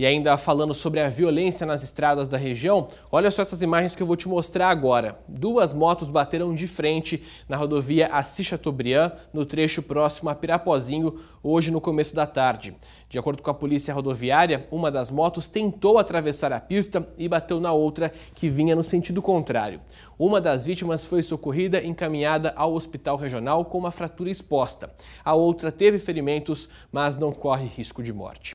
E ainda falando sobre a violência nas estradas da região, olha só essas imagens que eu vou te mostrar agora. Duas motos bateram de frente na rodovia Assis Chateaubriand, no trecho próximo a Pirapozinho, hoje no começo da tarde. De acordo com a polícia rodoviária, uma das motos tentou atravessar a pista e bateu na outra, que vinha no sentido contrário. Uma das vítimas foi socorrida e encaminhada ao hospital regional com uma fratura exposta. A outra teve ferimentos, mas não corre risco de morte.